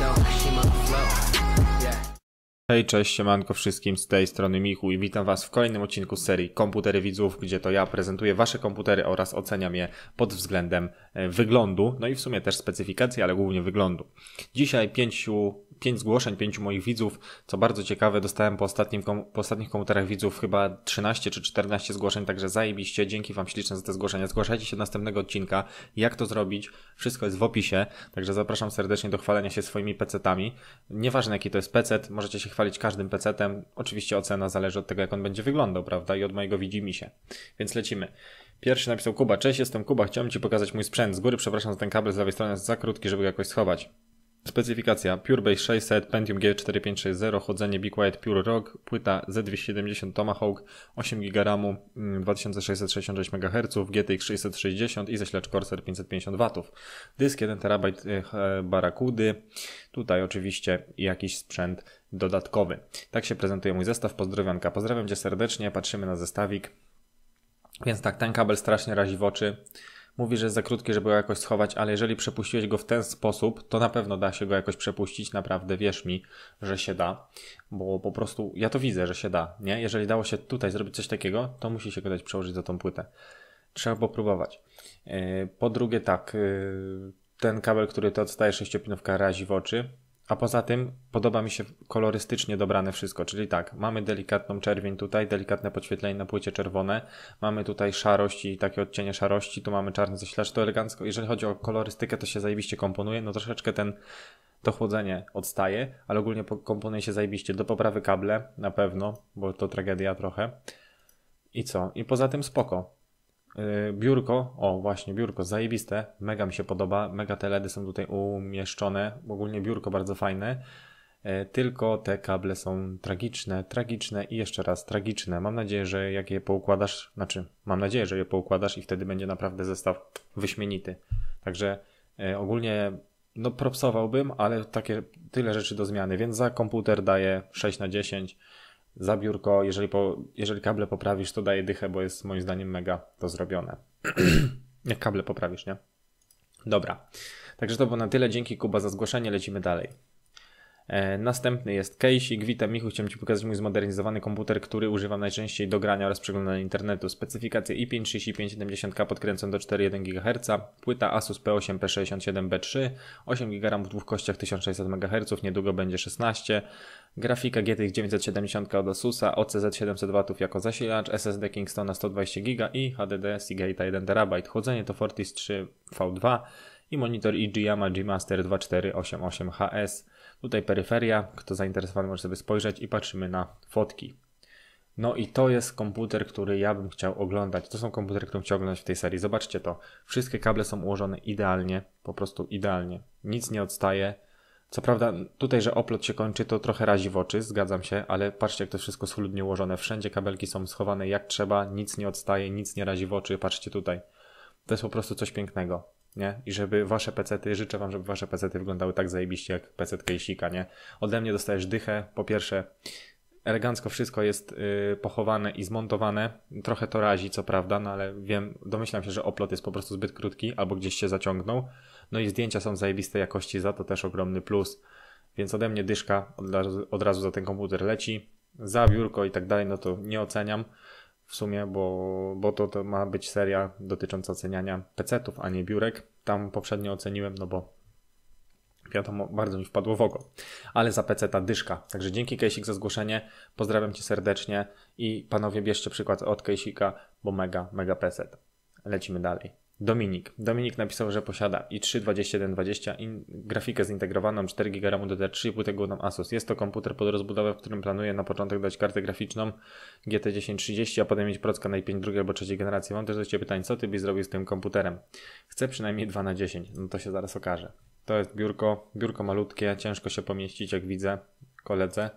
No, Hej, cześć, siemanko wszystkim, z tej strony Michu i witam Was w kolejnym odcinku serii Komputery Widzów, gdzie to ja prezentuję Wasze komputery oraz oceniam je pod względem e, wyglądu, no i w sumie też specyfikacji, ale głównie wyglądu. Dzisiaj pięciu pięć zgłoszeń pięciu moich widzów. Co bardzo ciekawe, dostałem po, ostatnim, po ostatnich komputerach widzów chyba 13 czy 14 zgłoszeń, także zajebiście. Dzięki Wam ślicznie za te zgłoszenia. Zgłaszajcie się do następnego odcinka. Jak to zrobić? Wszystko jest w opisie, także zapraszam serdecznie do chwalenia się swoimi pecetami. Nieważne jaki to jest pecet, możecie się chwalić każdym pecetem. Oczywiście ocena zależy od tego, jak on będzie wyglądał, prawda? I od mojego się Więc lecimy. Pierwszy napisał Kuba. Cześć, jestem Kuba. Chciałem Ci pokazać mój sprzęt. Z góry przepraszam za ten kabel z lewej strony jest za krótki, żeby go jakoś schować. Specyfikacja Purebase 600, Pentium G4560, chodzenie Be Quiet Pure Rock, płyta Z270 Tomahawk, 8 GB RAMu, 2666 MHz, GTX 660 i zasilacz Corsair 550 W. Dysk 1 TB Barracudy, tutaj oczywiście jakiś sprzęt dodatkowy. Tak się prezentuje mój zestaw, pozdrowionka. Pozdrawiam Cię serdecznie, patrzymy na zestawik. Więc tak, ten kabel strasznie razi w oczy mówi, że jest za krótki, żeby go jakoś schować, ale jeżeli przepuściłeś go w ten sposób, to na pewno da się go jakoś przepuścić, naprawdę wierz mi, że się da, bo po prostu ja to widzę, że się da, nie? Jeżeli dało się tutaj zrobić coś takiego, to musi się go dać przełożyć za tą płytę. Trzeba popróbować. E, po drugie tak, e, ten kabel, który to odstaje sześciopinówka razi w oczy, a poza tym podoba mi się kolorystycznie dobrane wszystko, czyli tak, mamy delikatną czerwień tutaj, delikatne podświetlenie na płycie czerwone, mamy tutaj szarość i takie odcienie szarości, tu mamy czarny zaślacz, to elegancko, jeżeli chodzi o kolorystykę, to się zajebiście komponuje, no troszeczkę ten to chłodzenie odstaje, ale ogólnie komponuje się zajebiście do poprawy kable, na pewno, bo to tragedia trochę. I co? I poza tym spoko. E, biurko, o właśnie, biurko, zajebiste, mega mi się podoba, mega teledy są tutaj umieszczone, ogólnie biurko bardzo fajne, e, tylko te kable są tragiczne, tragiczne i jeszcze raz tragiczne. Mam nadzieję, że jak je poukładasz, znaczy mam nadzieję, że je poukładasz i wtedy będzie naprawdę zestaw wyśmienity. Także e, ogólnie no propsowałbym, ale takie tyle rzeczy do zmiany, więc za komputer daję 6 na 10 za biurko, jeżeli, po, jeżeli kable poprawisz, to daje dychę, bo jest moim zdaniem mega to zrobione. Jak kable poprawisz, nie? Dobra. Także to było na tyle. Dzięki Kuba za zgłoszenie. Lecimy dalej. E, następny jest Casey. Witam Michu, chciałem Ci pokazać mój zmodernizowany komputer, który używam najczęściej do grania oraz przeglądania internetu. Specyfikacje i5 3570K podkręcą do 4,1 GHz, płyta Asus P8P67B3, 8 GB w dwóch kościach 1600 MHz, niedługo będzie 16, grafika GTX 970 od Asusa, OCZ 700W jako zasilacz, SSD Kingstona 120 GB i HDD Seagate 1 TB. Chłodzenie to Fortis 3 V2, i monitor EG Yama master 2488HS. Tutaj peryferia, kto zainteresowany może sobie spojrzeć i patrzymy na fotki. No i to jest komputer, który ja bym chciał oglądać. To są komputery, które chcę oglądać w tej serii. Zobaczcie to. Wszystkie kable są ułożone idealnie, po prostu idealnie. Nic nie odstaje. Co prawda tutaj, że oplot się kończy, to trochę razi w oczy, zgadzam się, ale patrzcie jak to wszystko schludnie ułożone. Wszędzie kabelki są schowane jak trzeba, nic nie odstaje, nic nie razi w oczy, patrzcie tutaj. To jest po prostu coś pięknego nie? I żeby wasze pecety, życzę wam, żeby wasze pecety wyglądały tak zajebiście jak pecet Kejsika, nie? Ode mnie dostajesz dychę, po pierwsze elegancko wszystko jest y, pochowane i zmontowane. Trochę to razi, co prawda, no ale wiem, domyślam się, że oplot jest po prostu zbyt krótki albo gdzieś się zaciągnął. No i zdjęcia są zajebistej jakości, za to też ogromny plus. Więc ode mnie dyszka od razu, od razu za ten komputer leci. Za biurko i tak dalej, no to nie oceniam w sumie, bo, bo to, to ma być seria dotycząca oceniania PC-ów, a nie biurek. Tam poprzednio oceniłem, no bo wiadomo, bardzo mi wpadło w oko. Ale za PC ta dyszka. Także dzięki Kejsik za zgłoszenie. Pozdrawiam Cię serdecznie i panowie bierzcie przykład od Kejsika, bo mega, mega PC. Lecimy dalej. Dominik. Dominik napisał, że posiada i3 2120, in, grafikę zintegrowaną, 4 GB RAMu DDR3 i płytę Asus. Jest to komputer pod rozbudowę, w którym planuje na początek dać kartę graficzną GT 1030, a potem mieć procka na i5 drugiej albo trzeciej generacji. Mam też do Ciebie pytań, co Ty byś zrobił z tym komputerem? Chcę przynajmniej 2 na 10, no to się zaraz okaże. To jest biurko, biurko malutkie, ciężko się pomieścić jak widzę, koledze.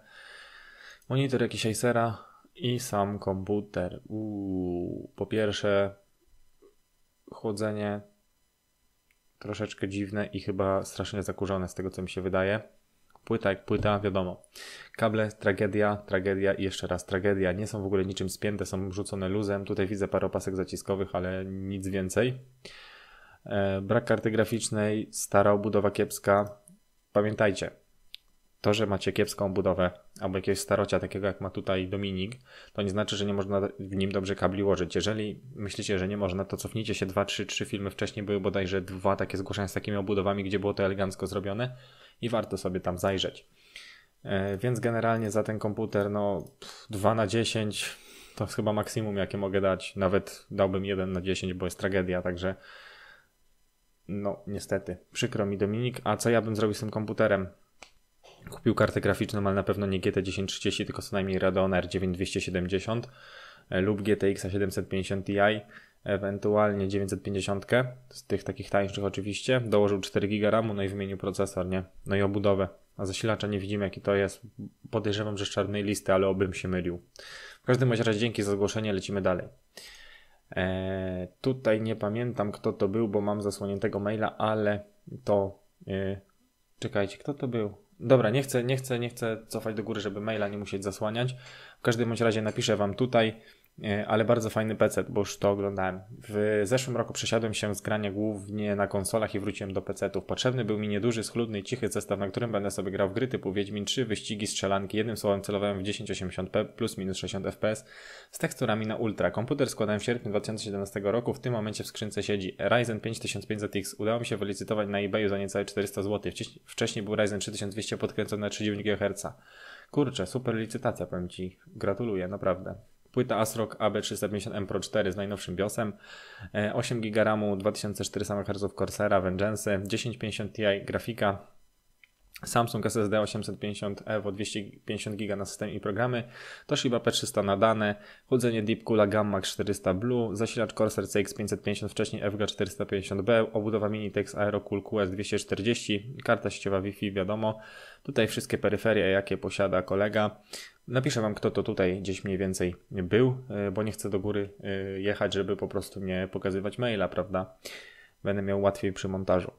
Monitor jakiś Acera i sam komputer. Uuu, po pierwsze chłodzenie troszeczkę dziwne i chyba strasznie zakurzone z tego, co mi się wydaje. Płyta jak płyta, wiadomo. Kable, tragedia, tragedia i jeszcze raz tragedia. Nie są w ogóle niczym spięte, są rzucone luzem. Tutaj widzę parę opasek zaciskowych, ale nic więcej. E, brak karty graficznej, stara obudowa kiepska. Pamiętajcie, to, że macie kiepską budowę albo jakiegoś starocia, takiego jak ma tutaj Dominik, to nie znaczy, że nie można w nim dobrze kabli łożyć. Jeżeli myślicie, że nie można, to cofnijcie się 2, 3, 3 filmy wcześniej. Były bodajże dwa takie zgłoszenia z takimi obudowami, gdzie było to elegancko zrobione i warto sobie tam zajrzeć. E, więc generalnie za ten komputer no 2 na 10 to jest chyba maksimum, jakie mogę dać. Nawet dałbym 1 na 10, bo jest tragedia, także no niestety, przykro mi Dominik. A co ja bym zrobił z tym komputerem? Kupił kartę graficzną, ale na pewno nie GT 1030, tylko co najmniej Radeon R9 270 e, lub GTX 750 Ti, ewentualnie 950 z tych takich tańszych oczywiście. Dołożył 4 GB RAMu, no i wymienił procesor, nie? No i obudowę. A zasilacza nie widzimy jaki to jest. Podejrzewam, że z czarnej listy, ale obym się mylił. W każdym razie dzięki za zgłoszenie, lecimy dalej. Eee, tutaj nie pamiętam kto to był, bo mam zasłoniętego maila, ale to... E, czekajcie, kto to był? Dobra, nie chcę, nie chcę, nie chcę cofać do góry, żeby maila nie musieć zasłaniać. W każdym bądź razie napiszę wam tutaj E, ale bardzo fajny PC, bo już to oglądałem. W zeszłym roku przesiadłem się z grania głównie na konsolach i wróciłem do PC-ów. Potrzebny był mi nieduży, schludny i cichy zestaw, na którym będę sobie grał w gry typu Wiedźmin 3, wyścigi, strzelanki. Jednym słowem celowałem w 1080p plus minus 60 fps z teksturami na ultra. Komputer składałem w sierpniu 2017 roku. W tym momencie w skrzynce siedzi Ryzen 5500X. Udało mi się wylicytować na eBayu za niecałe 400 zł. Wcześniej był Ryzen 3200 podkręcony na 3,9 GHz. Kurczę, super licytacja, powiem Ci. Gratuluję, naprawdę. Płyta ASRock AB350M Pro 4 z najnowszym BIOSem, 8 GB 2400 MHz Corsera Vengeance, 1050 Ti grafika, Samsung SSD 850 EVO 250 GB na system i programy, Toshiba P300 na dane, chłodzenie Deepcoola Gamma 400 Blue, zasilacz Corsair CX550 wcześniej FG450B, obudowa Minitex Aerocool QS240, karta sieciowa Wi-Fi wiadomo, tutaj wszystkie peryferie jakie posiada kolega. Napiszę Wam kto to tutaj gdzieś mniej więcej był, y, bo nie chcę do góry y, jechać, żeby po prostu nie pokazywać maila, prawda? Będę miał łatwiej przy montażu.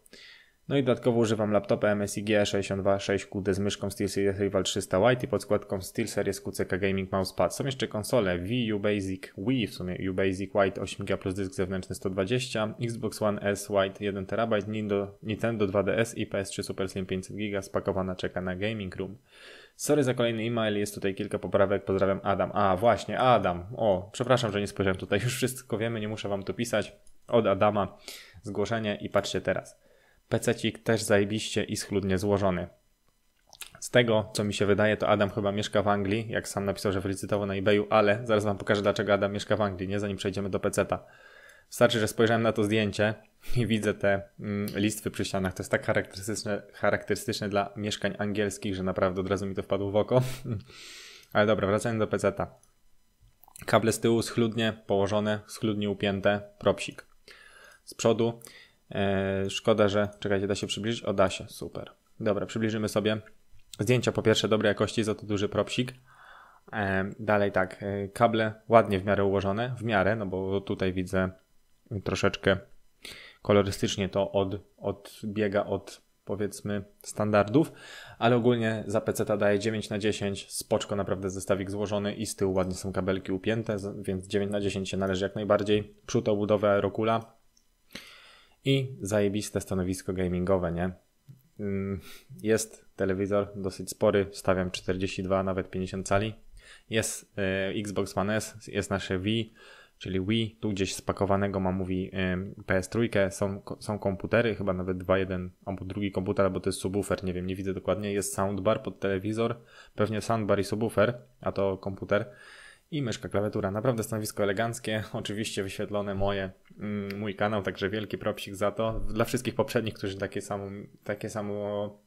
No i dodatkowo używam laptopa MSI G626QD e z myszką SteelSeries Rival 300 White i podkładką SteelSeries QCK Gaming Mousepad. Są jeszcze konsole Wii U Basic Wii, w sumie U Basic White 8 GB plus dysk zewnętrzny 120, Xbox One S White 1 TB, Nintendo 2DS i PS3 Super Slim 500 GB spakowana czeka na Gaming Room. Sorry za kolejny e-mail, jest tutaj kilka poprawek, pozdrawiam Adam. A właśnie, Adam, o, przepraszam, że nie spojrzałem tutaj, już wszystko wiemy, nie muszę wam tu pisać. Od Adama zgłoszenie i patrzcie teraz. Pececik też zajebiście i schludnie złożony. Z tego, co mi się wydaje, to Adam chyba mieszka w Anglii, jak sam napisał, że wylicytował na eBayu, ale zaraz wam pokażę, dlaczego Adam mieszka w Anglii, nie? Zanim przejdziemy do peceta. Wystarczy, że spojrzałem na to zdjęcie i widzę te mm, listwy przy ścianach. To jest tak charakterystyczne, charakterystyczne dla mieszkań angielskich, że naprawdę od razu mi to wpadło w oko. Ale dobra, wracając do peceta. Kable z tyłu schludnie położone, schludnie upięte, propsik. Z przodu E, szkoda, że. Czekajcie, da się przybliżyć? O, da się, super. Dobra, przybliżymy sobie. Zdjęcia po pierwsze dobrej jakości, za to duży propsik. E, dalej tak, e, kable ładnie w miarę ułożone, w miarę, no bo tutaj widzę troszeczkę kolorystycznie to od, odbiega od powiedzmy standardów, ale ogólnie za PC daje 9 na 10, spoczko naprawdę zestawik złożony i z tyłu ładnie są kabelki upięte, więc 9 na 10 się należy jak najbardziej. Przód obudowy Aerokula i zajebiste stanowisko gamingowe, nie? Mm, jest telewizor dosyć spory, stawiam 42, nawet 50 cali. Jest y, Xbox One S, jest nasze Wii, czyli Wii, tu gdzieś spakowanego ma mówi y, PS3, są, są komputery, chyba nawet dwa, jeden albo drugi komputer, albo to jest subwoofer, nie wiem, nie widzę dokładnie, jest soundbar pod telewizor, pewnie soundbar i subwoofer, a to komputer i myszka, klawiatura. Naprawdę stanowisko eleganckie, oczywiście wyświetlone moje, mm, mój kanał, także wielki propsik za to. Dla wszystkich poprzednich, którzy takie samo, takie samo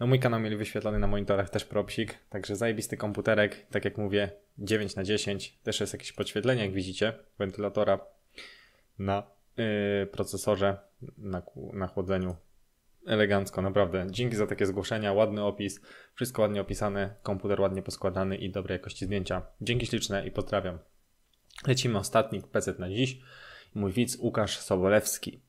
no mój kanał mieli wyświetlony na monitorach też propsik, także zajebisty komputerek, tak jak mówię, 9 na 10 też jest jakieś podświetlenie, jak widzicie, wentylatora na yy, procesorze, na, na chłodzeniu elegancko, naprawdę. Dzięki za takie zgłoszenia, ładny opis, wszystko ładnie opisane, komputer ładnie poskładany i dobrej jakości zdjęcia. Dzięki śliczne i pozdrawiam. Lecimy ostatni PC na dziś. Mój widz Łukasz Sobolewski.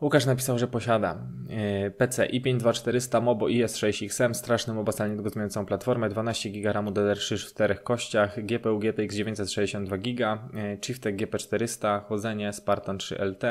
Łukasz napisał, że posiada e, PC i52400 Mobo IS6XM, straszny obastalnie go zmieniającą platformę, 12 GB RAMu DDR3 w czterech kościach, GPU GTX 962 GB, Chiftek GP400, chłodzenie Spartan 3 LT,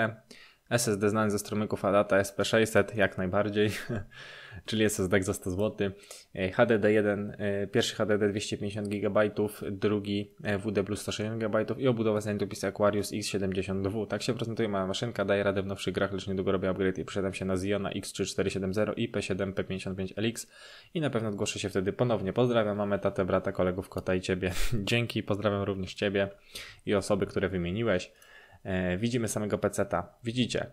SSD znany ze strumyków Adata SP600 jak najbardziej, czyli SSD za 100 zł. HDD1, pierwszy HDD 250 GB, drugi e, WD Plus 160 GB i obudowa z Nintopis Aquarius X72. Tak się prezentuje moja maszynka, daje radę w nowszych grach, lecz niedługo robię upgrade i przyszedłem się na Ziona X3470 i P7P55LX i na pewno odgłoszę się wtedy ponownie. Pozdrawiam mamy tatę, brata, kolegów, kota i ciebie. Dzięki, pozdrawiam również ciebie i osoby, które wymieniłeś. E, widzimy samego peceta, widzicie,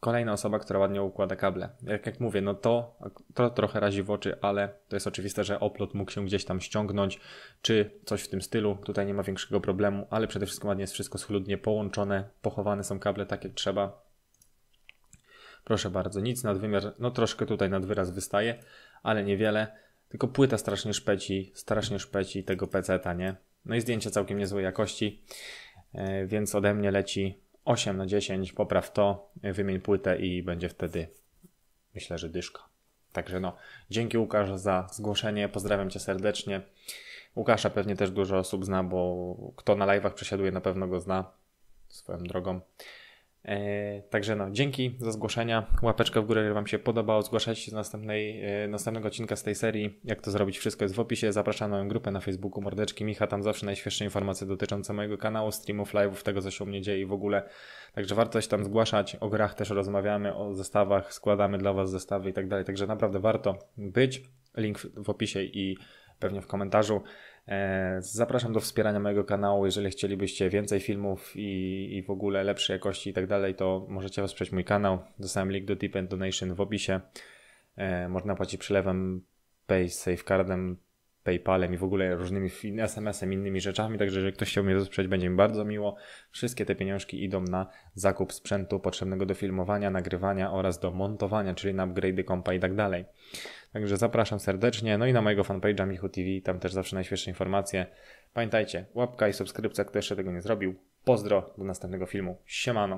kolejna osoba, która ładnie układa kable. Jak, jak mówię, no to, to trochę razi w oczy, ale to jest oczywiste, że oplot mógł się gdzieś tam ściągnąć, czy coś w tym stylu. Tutaj nie ma większego problemu, ale przede wszystkim ładnie jest wszystko schludnie połączone, pochowane są kable tak jak trzeba. Proszę bardzo, nic wymiar, no troszkę tutaj wyraz wystaje, ale niewiele. Tylko płyta strasznie szpeci, strasznie szpeci tego PC ta nie? No i zdjęcie całkiem niezłej jakości. E, więc ode mnie leci 8 na 10, popraw to, wymień płytę i będzie wtedy myślę, że dyszka. Także no, dzięki Łukasz za zgłoszenie, pozdrawiam Cię serdecznie. Łukasza pewnie też dużo osób zna, bo kto na live'ach przesiaduje na pewno go zna swoją drogą. E, także no, dzięki za zgłoszenia. Łapeczka w górę, jeżeli Wam się podobało. Zgłaszajcie się do następnej, e, następnego odcinka z tej serii. Jak to zrobić, wszystko jest w opisie. Zapraszam na moją grupę na Facebooku Mordeczki Micha. Tam zawsze najświeższe informacje dotyczące mojego kanału, streamów, live'ów, tego co się u mnie dzieje i w ogóle. Także warto się tam zgłaszać. O grach też rozmawiamy, o zestawach, składamy dla Was zestawy i tak dalej. Także naprawdę warto być. Link w opisie i pewnie w komentarzu. E, zapraszam do wspierania mojego kanału. Jeżeli chcielibyście więcej filmów i, i w ogóle lepszej jakości i tak dalej, to możecie wesprzeć mój kanał. Dostałem link do Deep Donation w opisie. E, można płacić przelewem, pay, save cardem, PayPalem i w ogóle różnymi SMS-em, innymi rzeczami. Także, jeżeli ktoś chciał mnie wesprzeć, będzie mi bardzo miło. Wszystkie te pieniążki idą na zakup sprzętu potrzebnego do filmowania, nagrywania oraz do montowania, czyli na upgrade'y kompa i tak dalej. Także zapraszam serdecznie. No i na mojego fanpage'a Michu TV, tam też zawsze najświeższe informacje. Pamiętajcie, łapka i subskrypcja, kto jeszcze tego nie zrobił. Pozdro, do następnego filmu. Siemano.